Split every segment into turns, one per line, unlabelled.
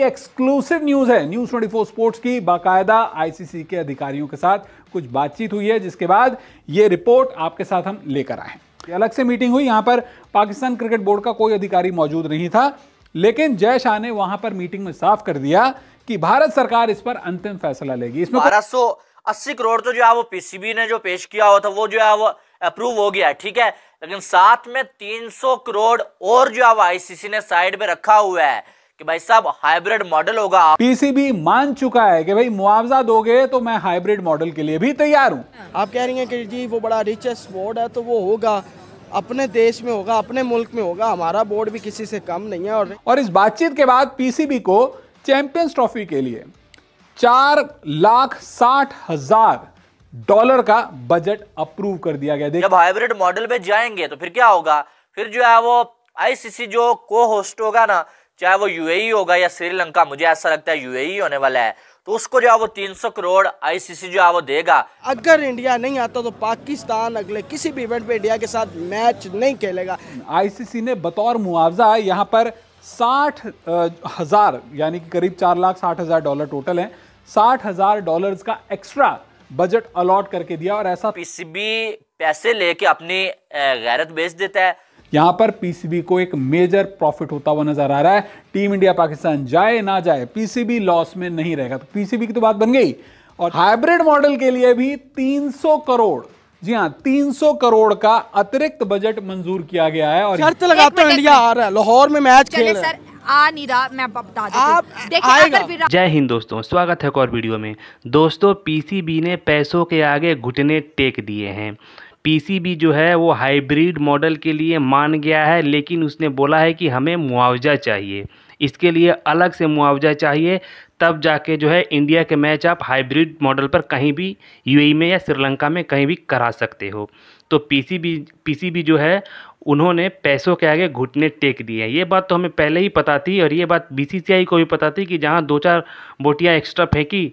ये exclusive news है news 24 sports की बाकायदा आईसीसी के अधिकारियों के साथ कुछ बातचीत हुई है जिसके बाद ये रिपोर्ट आपके साथ हम लेकर आए अलग से मीटिंग हुई यहाँ पर पाकिस्तान क्रिकेट बोर्ड का कोई अधिकारी मौजूद नहीं था लेकिन जय शाह ने वहां पर मीटिंग में साफ कर दिया कि भारत सरकार इस पर अंतिम फैसला लेगी इसमें बारह सौ
अस्सी करोड़
तो जो है वो पीसीबी ने जो पेश किया हुआ था वो जो है वो अप्रूव हो गया है ठीक है लेकिन साथ में 300 करोड़ और जो है वो आईसीसी ने साइड में रखा हुआ है कि भाई साहब हाइब्रिड
मॉडल होगा पीसीबी मान चुका है कि भाई मुआवजा दोगे तो मैं हाइब्रिड मॉडल के लिए
भी तैयार हूँ आप कह रही हैं कि जी वो बड़ा रिचेस्ट बोर्ड है तो वो होगा अपने देश में होगा अपने मुल्क में होगा हमारा बोर्ड भी किसी से कम नहीं है और, और इस बातचीत के बाद पीसीबी को
चैंपियंस ट्रॉफी के लिए चार लाख साठ हजार डॉलर का बजट अप्रूव कर दिया गया जब हाइब्रिड मॉडल में जाएंगे तो फिर क्या होगा
फिर जो है वो आईसीसी जो को होस्ट होगा ना चाहे वो यूएई e होगा या श्रीलंका मुझे ऐसा लगता है यूएई e होने वाला है तो उसको जो है वो 300 करोड़ आईसीसी जो है वो देगा
अगर इंडिया नहीं आता तो पाकिस्तान अगले किसी भी इवेंट पे इंडिया के साथ मैच नहीं खेलेगा आईसीसी ने बतौर मुआवजा यहाँ पर साठ हज़ार
यानी कि करीब चार लाख साठ हज़ार डॉलर टोटल है साठ हज़ार डॉलर का एक्स्ट्रा बजट अलॉट करके दिया और ऐसा पीसीबी पैसे लेके अपनी गैरत बेच देता है यहां पर पीसीबी को एक मेजर प्रॉफिट होता हुआ नजर आ रहा है टीम इंडिया पाकिस्तान जाए ना जाए पीसीबी लॉस में नहीं रहेगा तो पीसीबी की तो बात बन गई और हाइब्रिड मॉडल के लिए भी 300 करोड़ जी हाँ 300 करोड़ का अतिरिक्त बजट मंजूर किया गया है और शर्त
लगाते हैं इंडिया आ रहा है लाहौर में मैच
खेल रहा है आ मैं बता देती जय हिंद दोस्तों स्वागत है एक और वीडियो में दोस्तों पीसीबी ने पैसों के आगे घुटने टेक दिए हैं पीसीबी जो है वो हाइब्रिड मॉडल के लिए मान गया है लेकिन उसने बोला है कि हमें मुआवजा चाहिए इसके लिए अलग से मुआवजा चाहिए तब जाके जो है इंडिया के मैच आप हाइब्रिड मॉडल पर कहीं भी यूएई में या श्रीलंका में कहीं भी करा सकते हो तो पीसीबी पीसीबी जो है उन्होंने पैसों के आगे घुटने टेक दिए हैं ये बात तो हमें पहले ही पता थी और ये बात बीसीसीआई को भी पता थी कि जहाँ दो चार बोटियाँ एक्स्ट्रा फेंकी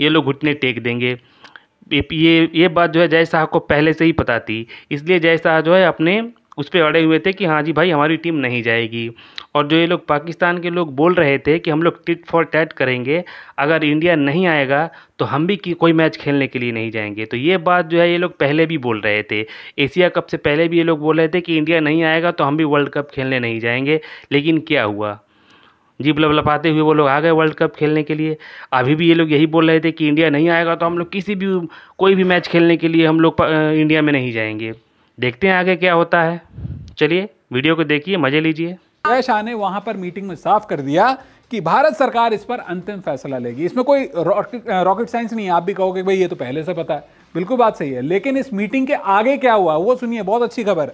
ये लोग घुटने टेक देंगे ये ये बात जो है जय शाह को पहले से ही पता थी इसलिए जय शाह जो है अपने उस पर अड़े हुए थे कि हाँ जी भाई हमारी टीम नहीं जाएगी और जो ये लोग पाकिस्तान के लोग बोल रहे थे कि हम लोग टिट फॉर टैट करेंगे अगर इंडिया नहीं आएगा तो हम भी कोई मैच खेलने के लिए नहीं जाएंगे तो ये बात जो है ये लोग पहले भी बोल रहे थे एशिया कप से पहले भी ये लोग बोल रहे थे कि इंडिया नहीं आएगा तो हम भी वर्ल्ड कप खेलने नहीं जाएंगे लेकिन क्या हुआ जीभ लपलपाते हुए वो लोग आ गए वर्ल्ड कप खेलने के लिए अभी भी ये लोग यही बोल रहे थे कि इंडिया नहीं आएगा तो हम लोग किसी भी कोई भी मैच खेलने के लिए हम लोग इंडिया में नहीं जाएंगे देखते हैं आगे क्या होता है चलिए वीडियो को देखिए मजे लीजिए
जय शाह ने वहां पर मीटिंग में साफ कर दिया कि भारत सरकार इस पर अंतिम फैसला लेगी इसमें कोई रॉकेट रॉकेट साइंस नहीं है आप भी कहोगे भाई ये तो पहले से पता है बिल्कुल बात सही है लेकिन इस मीटिंग के आगे क्या हुआ वो सुनिए बहुत अच्छी खबर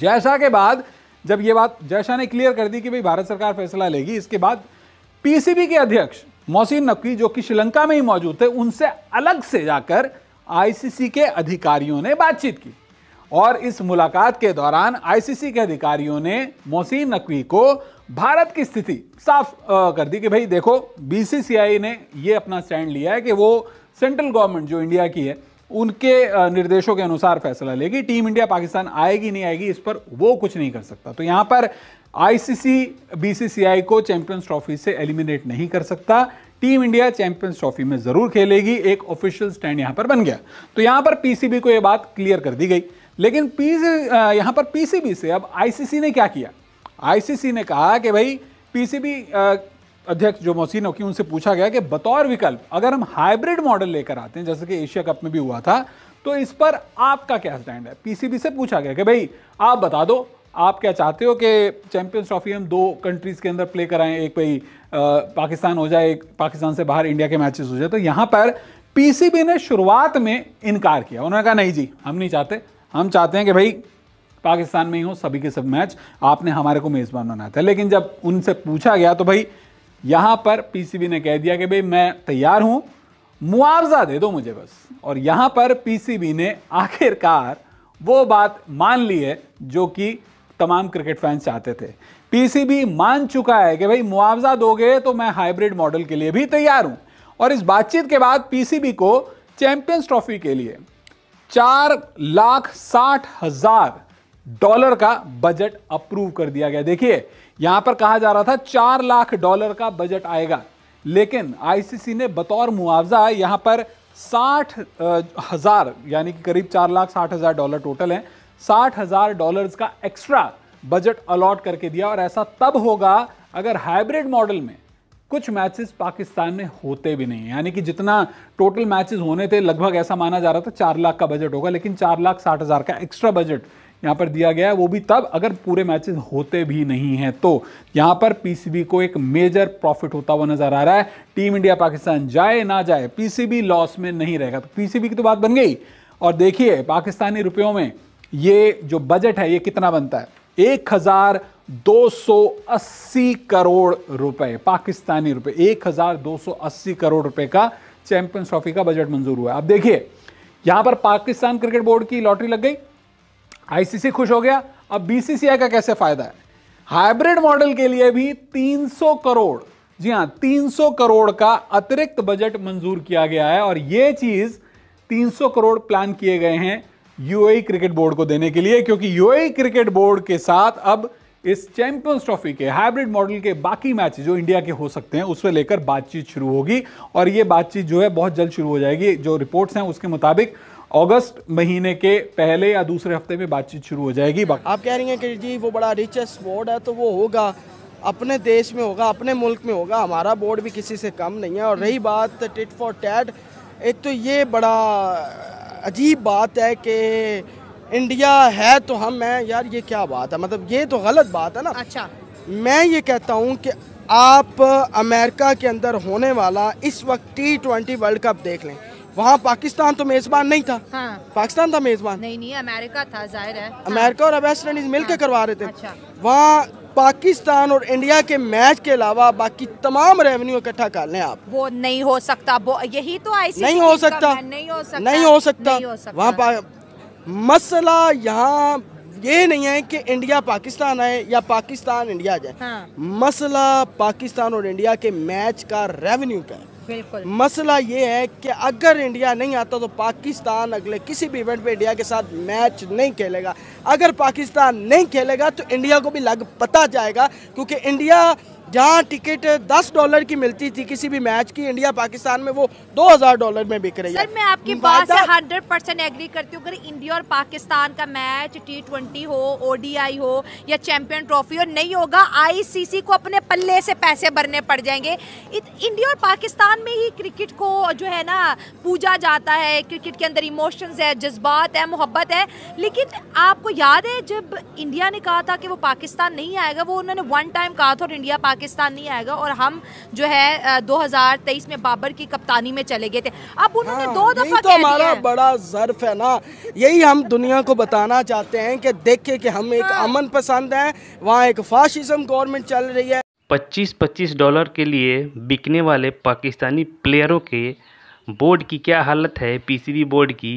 जैसा के बाद जब ये बात जय शाह ने क्लियर कर दी कि भाई भारत सरकार फैसला लेगी इसके बाद पीसीबी के अध्यक्ष मोहसिन नकवी जो कि श्रीलंका में ही मौजूद थे उनसे अलग से जाकर आईसीसी के अधिकारियों ने बातचीत की और इस मुलाकात के दौरान आईसीसी के अधिकारियों ने मोहसिन नकवी को भारत की स्थिति साफ कर दी कि भाई देखो बीसीसीआई ने ये अपना स्टैंड लिया है कि वो सेंट्रल गवर्नमेंट जो इंडिया की है उनके निर्देशों के अनुसार फैसला लेगी टीम इंडिया पाकिस्तान आएगी नहीं आएगी इस पर वो कुछ नहीं कर सकता तो यहां पर आईसीसी बीसीसीआई को चैंपियंस ट्रॉफी से एलिमिनेट नहीं कर सकता टीम इंडिया चैंपियंस ट्रॉफी में जरूर खेलेगी एक ऑफिशियल स्टैंड यहां पर बन गया तो यहां पर पीसीबी को यह बात क्लियर कर दी गई लेकिन पीसी यहां पर पीसीबी से अब आईसीसी ने क्या किया आईसीसी ने कहा कि भाई पीसीबी अध्यक्ष जो मोहसिन होगी उनसे पूछा गया कि बतौर विकल्प अगर हम हाइब्रिड मॉडल लेकर आते हैं जैसे कि एशिया कप में भी हुआ था तो इस पर आपका क्या स्टैंड है पीसीबी से पूछा गया कि भाई आप बता दो आप क्या चाहते हो कि चैंपियंस ट्रॉफी हम दो कंट्रीज़ के अंदर प्ले कराएं एक भाई पाकिस्तान हो जाए एक पाकिस्तान से बाहर इंडिया के मैचेस हो जाए तो यहाँ पर पीसीबी ने शुरुआत में इनकार किया उन्होंने कहा नहीं जी हम नहीं चाहते हम चाहते हैं कि भाई पाकिस्तान में ही हो सभी के सब मैच आपने हमारे को मेज़बान बनाया था लेकिन जब उनसे पूछा गया तो भाई यहाँ पर पीसीबी ने कह दिया कि भाई मैं तैयार हूँ मुआवजा दे दो मुझे बस और यहाँ पर पीसीबी ने आखिरकार वो बात मान ली है जो कि तमाम क्रिकेट फैंस चाहते थे पीसीबी मान चुका है कि भाई मुआवजा दोगे तो मैं हाइब्रिड मॉडल के लिए भी तैयार हूं और इस बातचीत के बाद पीसीबी को चैंपियंस ट्रॉफी के लिए चार लाख साठ हजार डॉलर का बजट अप्रूव कर दिया गया देखिए यहां पर कहा जा रहा था चार लाख डॉलर का बजट आएगा लेकिन आईसीसी ने बतौर मुआवजा यहां पर साठ हजार यानी कि करीब चार लाख साठ हजार डॉलर टोटल हैं साठ हजार डॉलर का एक्स्ट्रा बजट अलॉट करके दिया और ऐसा तब होगा अगर हाइब्रिड मॉडल में कुछ मैचेस पाकिस्तान में होते भी नहीं यानी कि जितना टोटल मैचेस होने थे लगभग ऐसा माना जा रहा था चार लाख का बजट होगा लेकिन चार लाख साठ हजार का एक्स्ट्रा बजट यहाँ पर दिया गया है वो भी तब अगर पूरे मैचेस होते भी नहीं हैं तो यहाँ पर पीसीबी को एक मेजर प्रॉफिट होता हुआ नजर आ रहा है टीम इंडिया पाकिस्तान जाए ना जाए पीसीबी लॉस में नहीं रहेगा तो पीसीबी की तो बात बन गई और देखिए पाकिस्तानी रुपयों में ये जो बजट है ये कितना बनता है एक हजार करोड़ रुपए पाकिस्तानी रुपये एक करोड़ रुपए का चैंपियंस ट्रॉफी का बजट मंजूर हुआ है अब देखिए यहां पर पाकिस्तान क्रिकेट बोर्ड की लॉटरी लग गई आईसीसी खुश हो गया अब बीसीसीआई का कैसे फायदा है हाइब्रिड मॉडल के लिए भी 300 करोड़ जी हाँ 300 करोड़ का अतिरिक्त बजट मंजूर किया गया है और यह चीज 300 करोड़ प्लान किए गए हैं यूएई क्रिकेट बोर्ड को देने के लिए क्योंकि यूएई क्रिकेट बोर्ड के साथ अब इस चैंपियंस ट्रॉफी के हाइब्रिड मॉडल के बाकी मैच जो इंडिया के हो सकते हैं उसमें लेकर बातचीत शुरू होगी और ये बातचीत जो है बहुत जल्द शुरू हो जाएगी जो रिपोर्ट्स हैं उसके मुताबिक अगस्त महीने के पहले या दूसरे हफ्ते में बातचीत शुरू हो जाएगी आप कह रही
हैं कि जी वो बड़ा रिचेस्ट बोर्ड है तो वो होगा अपने देश में होगा अपने मुल्क में होगा हमारा बोर्ड भी किसी से कम नहीं है और रही बात टिट फॉर टैट एक तो ये बड़ा अजीब बात है कि इंडिया है तो हम हैं यार ये क्या बात है मतलब ये तो गलत बात है ना अच्छा मैं ये कहता हूँ कि आप अमेरिका के अंदर होने वाला इस वक्त टी ट्वेंटी वर्ल्ड कप देख लें वहाँ पाकिस्तान तो मेजबान नहीं था हाँ। पाकिस्तान था मेजबान नहीं
नहीं अमेरिका था जाहिर है
अमेरिका हाँ। और वेस्ट इंडीज मिलकर हाँ। करवा रहे थे अच्छा। वहाँ पाकिस्तान और इंडिया के मैच के अलावा बाकी तमाम रेवेन्यू इकट्ठा कर लें आप
वो नहीं हो सकता वो यही तो आई नहीं हो सकता नहीं हो सकता नहीं हो सकता वहाँ
मसला यहाँ ये नहीं है कि इंडिया पाकिस्तान आए या पाकिस्तान इंडिया जाए हाँ। मसला पाकिस्तान और इंडिया के मैच का रेवेन्यू का है बिल्कुल मसला ये है कि अगर इंडिया नहीं आता तो पाकिस्तान अगले किसी भी इवेंट में इंडिया के साथ मैच नहीं खेलेगा अगर पाकिस्तान नहीं खेलेगा तो इंडिया को भी लग पता जाएगा क्योंकि इंडिया जहाँ टिकट 10 डॉलर की मिलती थी किसी भी मैच की इंडिया पाकिस्तान में वो 2000 डॉलर में बिक रही है सर मैं आपकी बात से
100 परसेंट एग्री करती हूँ अगर इंडिया और पाकिस्तान का मैच टी ट्वेंटी हो ओडीआई हो या चैंपियन ट्रॉफी हो नहीं होगा आईसीसी को अपने पल्ले से पैसे भरने पड़ जाएंगे इंडिया और पाकिस्तान में ही क्रिकेट को जो है ना पूजा जाता है क्रिकेट के अंदर इमोशंस है जज्बात है मोहब्बत है लेकिन आपको याद है जब इंडिया ने कहा था कि वो पाकिस्तान नहीं आएगा वो उन्होंने वन टाइम कहा था और इंडिया पाकिस्तान नहीं आएगा और हम जो है दो हजार तेईस में बाबर की कप्तानी में चले गए थे अब उन्होंने हाँ, दो दफा तो हमारा
बड़ा जर्फ है ना यही हम दुनिया को बताना चाहते हैं कि देखे कि हम एक हाँ। अमन पसंद है वहाँ एक फाशिज्म गवर्नमेंट चल रही है
25-25 डॉलर के लिए बिकने वाले पाकिस्तानी प्लेयरों के बोर्ड की क्या हालत है पीसीबी बोर्ड की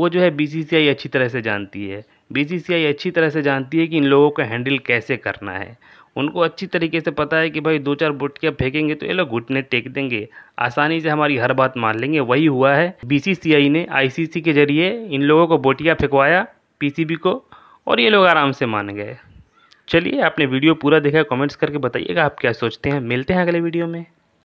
वो जो है बीसीसीआई अच्छी तरह से जानती है बीसीसीआई अच्छी तरह से जानती है कि इन लोगों को हैंडल कैसे करना है उनको अच्छी तरीके से पता है कि भाई दो चार बुटके फेंकेंगे तो ये लोग घुटने टेक देंगे आसानी से हमारी हर बात मान लेंगे वही हुआ है बीसीसीआई ने आईसीसी के जरिए इन लोगों को बोटियाँ फेंकवाया पीसीबी को और ये लोग आराम से मान गए चलिए आपने वीडियो पूरा देखा कमेंट्स करके बताइएगा आप क्या सोचते हैं मिलते हैं अगले वीडियो में